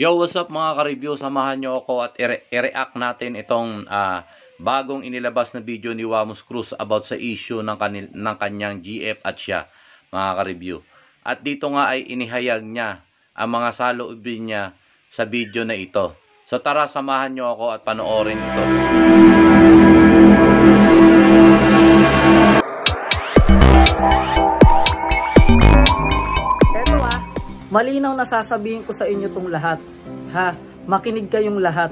Yo, what's up mga ka-review? Samahan nyo ako at i-react natin itong uh, bagong inilabas na video ni Wamos Cruz about sa issue ng, kanil ng kanyang GF at siya, mga ka-review. At dito nga ay inihayag niya ang mga saloobin niya sa video na ito. So tara, samahan nyo ako at panoorin ito. Malinaw na sasabihin ko sa inyo tong lahat. Ha? Makinig kayong lahat.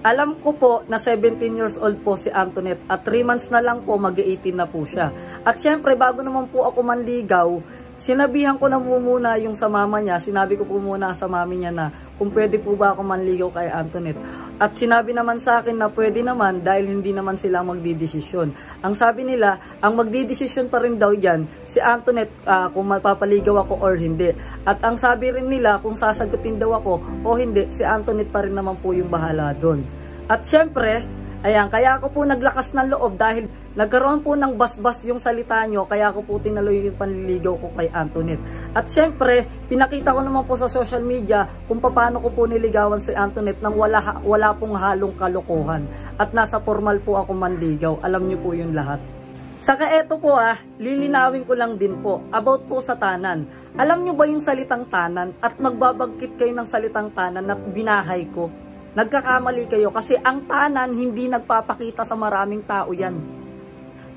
Alam ko po na 17 years old po si Antoinette at 3 months na lang po mag-18 na po siya. At syempre bago naman po ako manligaw, sinabihan ko na muna yung sa mama niya, sinabi ko po muna sa mami niya na kung pwede po ba ako manligaw kay Antoinette. At sinabi naman sa akin na pwede naman dahil hindi naman sila magdidesisyon. Ang sabi nila, ang magdidesisyon pa rin daw yan si Antoinette uh, kung mapapaligaw ako or hindi. At ang sabi rin nila kung sasagutin daw ako o hindi, si Antoinette pa rin naman po yung bahala doon. At syempre, Ayan, kaya ako po naglakas ng loob dahil nagkaroon po ng basbas -bas yung salita nyo, kaya ako po tinaloy yung panliligaw ko kay Antoinette. At syempre, pinakita ko naman po sa social media kung paano ko po niligawan si Antoinette nang wala, wala pong halong kalokohan. At nasa formal po ako manligaw, alam nyo po yung lahat. Saka eto po ah, lilinawin ko lang din po, about po sa tanan. Alam nyo ba yung salitang tanan at magbabagkit kayo ng salitang tanan na binahay ko? Nagkakamali kayo kasi ang tanan hindi nagpapakita sa maraming tao yan.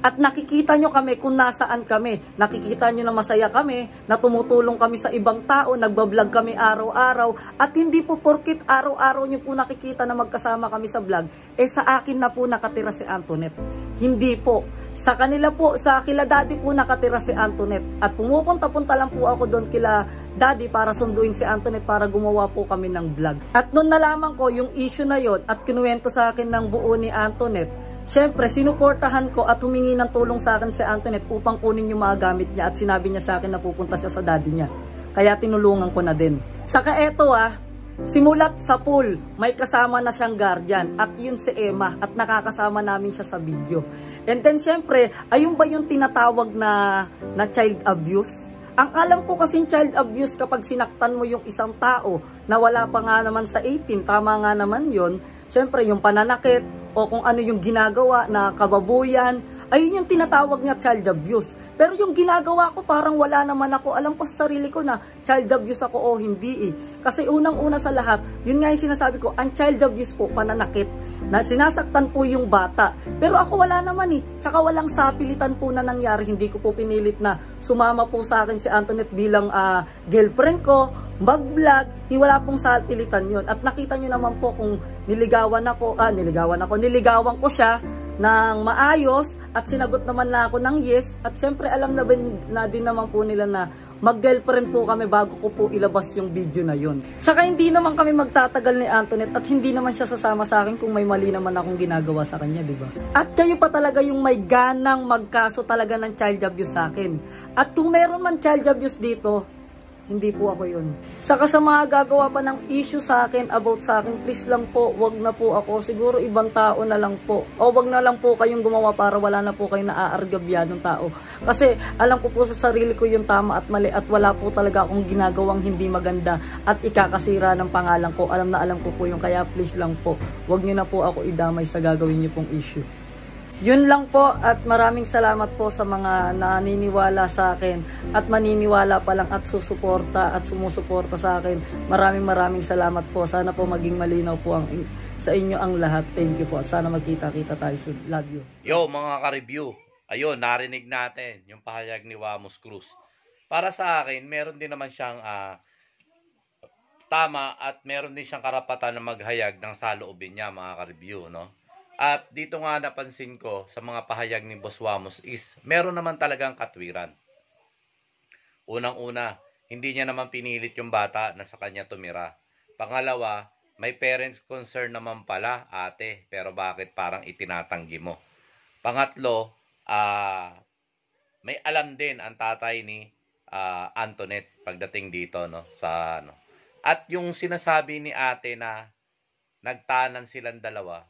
At nakikita nyo kami kung nasaan kami. Nakikita nyo na masaya kami, na tumutulong kami sa ibang tao, nagbablog kami araw-araw. At hindi po porkit araw-araw nyo po nakikita na magkasama kami sa vlog, eh sa akin na po nakatira si Antoinette. Hindi po. Sa kanila po, sa kila daddy po nakatira si Antoinette. At pumupunta-punta lang po ako doon kila daddy para sunduin si Antoinette para gumawa po kami ng vlog. At noon nalaman ko yung issue na yon at kinuwento sa akin ng buo ni Antoinette. Siyempre, sinuportahan ko at humingi ng tulong sa akin si Antoinette upang kunin yung mga gamit niya at sinabi niya sa akin na pupunta siya sa daddy niya. Kaya tinulungan ko na din. Saka eto ah, Simulat sa pool, may kasama na siyang guardian at yun si Emma at nakakasama namin siya sa video. And then syempre, ayun ba yung tinatawag na, na child abuse? Ang alam ko kasi child abuse kapag sinaktan mo yung isang tao na wala pa nga naman sa 18, tama nga naman yon. Syempre yung pananakit o kung ano yung ginagawa na kababuyan, ayun yung tinatawag niya child abuse. Pero yung ginagawa ko, parang wala naman ako. Alam ko sa sarili ko na child abuse ako o hindi eh. Kasi unang-una sa lahat, yun nga yung sinasabi ko, ang child abuse po, pananakit. Na sinasaktan po yung bata. Pero ako wala naman eh. Tsaka walang sapilitan po na nangyari. Hindi ko po pinilit na sumama po sa akin si Antoinette bilang uh, girlfriend ko, mag-vlog. Eh, wala pong sapilitan yun. At nakita nyo naman po kung niligawan ako, ah, niligawan ako, niligawan ko siya ng maayos at sinagot naman na ako ng yes at syempre alam na, bin, na din naman po nila na mag-girlfriend po kami bago ko po ilabas yung video na yun. Saka hindi naman kami magtatagal ni Antoinette at hindi naman siya sasama sa akin kung may mali naman akong ginagawa sa kanya, di ba? At kayo pa talaga yung may ganang magkaso talaga ng child abuse sa akin. At kung meron man child abuse dito, hindi po ako yun. Saka sa mga gagawa pa ng issue sa akin about sa akin, please lang po, wag na po ako. Siguro ibang tao na lang po. O wag na lang po kayong gumawa para wala na po kayong naaargabya ng tao. Kasi alam ko po sa sarili ko yung tama at mali at wala po talaga akong ginagawang hindi maganda at ikakasira ng pangalan ko. Alam na alam ko po yung kaya please lang po, wag niyo na po ako idamay sa gagawin niyo pong issue. Yun lang po at maraming salamat po sa mga naniniwala sa akin at maniniwala pa lang at susuporta at sumusuporta sa akin. Maraming maraming salamat po. Sana po maging malinaw po ang, sa inyo ang lahat. Thank you po at sana magkita-kita tayo soon. Love you. Yo mga ka-review, ayun narinig natin yung pahayag ni Wamos Cruz. Para sa akin, meron din naman siyang uh, tama at meron din siyang karapatan na maghayag ng saloobin niya mga ka-review. No? At dito nga napansin ko sa mga pahayag ni Boss Wamos is meron naman talagang katwiran. Unang-una, hindi niya naman pinilit yung bata na sa kanya tumira. Pangalawa, may parents concern naman pala, ate, pero bakit parang itinatanggi mo? Pangatlo, uh, may alam din ang tatay ni uh, Antoinette pagdating dito no sa ano. At yung sinasabi ni ate na nagtanan silang dalawa,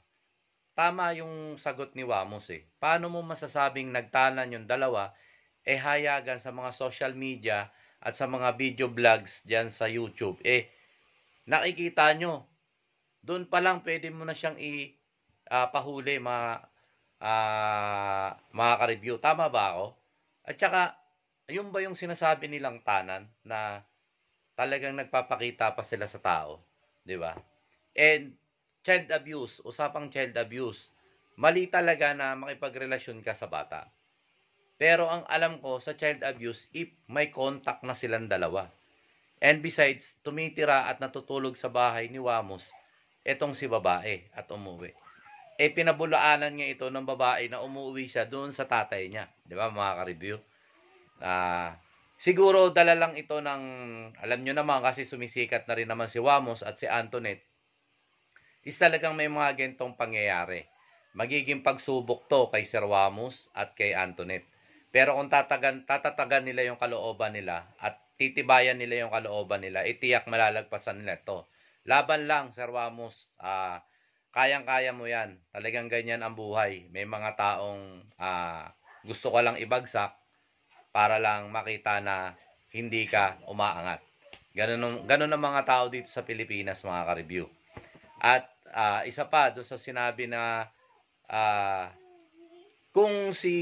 Tama yung sagot ni Wamos eh. Paano mo masasabing nagtalan yung dalawa eh hayagan sa mga social media at sa mga video vlogs dyan sa YouTube. Eh, nakikita nyo, doon pa lang pwede mo na siyang ipahuli ah, uh, ah, mga, uh, mga ka-review. Tama ba ako? At saka, yun ba yung sinasabi nilang tanan na talagang nagpapakita pa sila sa tao? ba diba? And child abuse, usapang child abuse, mali talaga na makipagrelasyon ka sa bata. Pero ang alam ko sa child abuse, if may contact na silang dalawa. And besides, tumitira at natutulog sa bahay ni Wamos, etong si babae at umuwi. Eh pinabulaanan niya ito ng babae na umuwi siya doon sa tatay niya. Di ba mga ka-review? Uh, siguro dala lang ito ng, alam nyo naman kasi sumisikat na rin naman si Wamos at si Antoinette is talagang may mga gentong pangyayari. Magiging pagsubok to kay Sir Wamos at kay Antoinette. Pero kung tatagan, tatatagan nila yung kalooban nila at titibayan nila yung kalooban nila, itiyak malalagpasan nila to. Laban lang, Sir Wamos. Uh, ah, kayang-kaya mo yan. Talagang ganyan ang buhay. May mga taong uh, gusto ka lang ibagsak para lang makita na hindi ka umaangat. Ganun, ganun ang mga tao dito sa Pilipinas, mga ka-review. At uh, isa pa doon sa sinabi na uh, kung si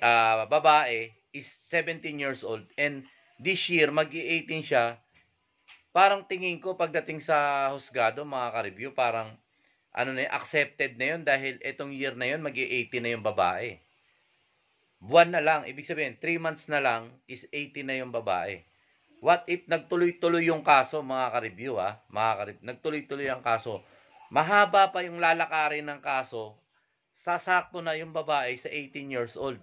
uh, babae is 17 years old and this year mag-18 siya, parang tingin ko pagdating sa husgado mga ka-review, parang ano na yun, accepted na yun dahil itong year na yun mag-18 na yung babae. Buwan na lang, ibig sabihin 3 months na lang is 18 na yung babae. What if nagtuloy-tuloy yung kaso mga ka-review ha, mga ka-review, nagtuloy-tuloy ang kaso Mahaba pa yung lalakarin ng kaso, sasakto na yung babae sa 18 years old.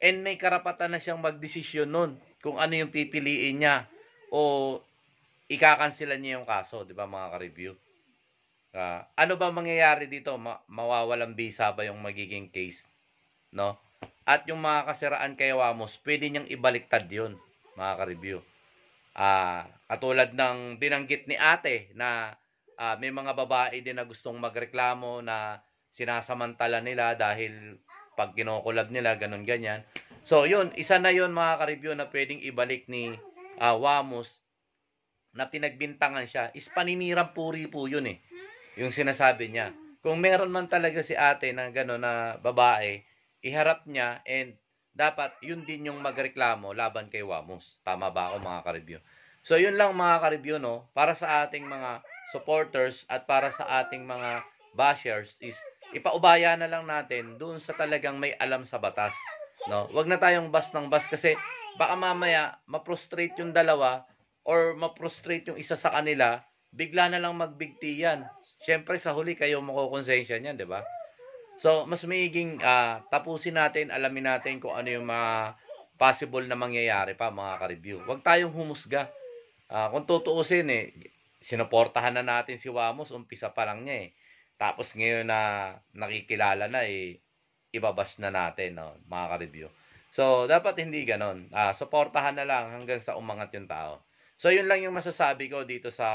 And may karapatan na siyang magdesisyon nun kung ano yung pipiliin niya o ikakansilan niya yung kaso, di ba mga ka-review? Uh, ano ba mangyayari dito? Ma- mawawalang visa ba yung magiging case? No? At yung mga kasiraan kay Wamos, pwede niyang ibaliktad yun, mga ka-review. Uh, katulad ng binanggit ni ate na uh, may mga babae din na gustong magreklamo na sinasamantala nila dahil pag kinokulab nila, ganun ganyan. So, yun, isa na yun mga ka-review na pwedeng ibalik ni uh, ah, Wamos na pinagbintangan siya is paninirang puri po yun eh. Yung sinasabi niya. Kung meron man talaga si ate na gano'n na babae, iharap niya and dapat yun din yung magreklamo laban kay Wamos. Tama ba ako mga ka-review? So yun lang mga ka-review, no, para sa ating mga supporters at para sa ating mga bashers is ipaubaya na lang natin doon sa talagang may alam sa batas. No? Wag na tayong bas ng bas kasi baka mamaya ma maprostrate yung dalawa or ma maprostrate yung isa sa kanila, bigla na lang magbigti yan. Siyempre sa huli kayo makukonsensya niyan, 'di ba? So, mas maiging uh, tapusin natin, alamin natin kung ano yung mga possible na mangyayari pa mga ka-review. Huwag tayong humusga. Uh, kung tutuusin eh, sinuportahan na natin si Wamos, umpisa pa lang niya eh. Tapos ngayon na nakikilala na eh, ibabas na natin, no, mga ka-review. So, dapat hindi ganon. Ah, suportahan na lang hanggang sa umangat yung tao. So, yun lang yung masasabi ko dito sa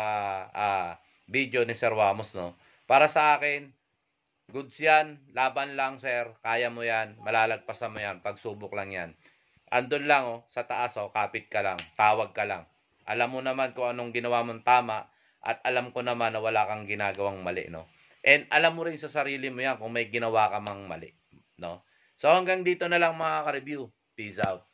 ah, video ni Sir Wamos, no. Para sa akin, goods yan, laban lang, sir. Kaya mo yan, malalagpasan mo yan, pagsubok lang yan. Andun lang, oh, sa taas, oh, kapit ka lang, tawag ka lang. Alam mo naman kung anong ginawa mong tama, at alam ko naman na wala kang ginagawang mali, no? And alam mo rin sa sarili mo yan kung may ginawa ka mang mali, no? So hanggang dito na lang mga ka-review. Peace out.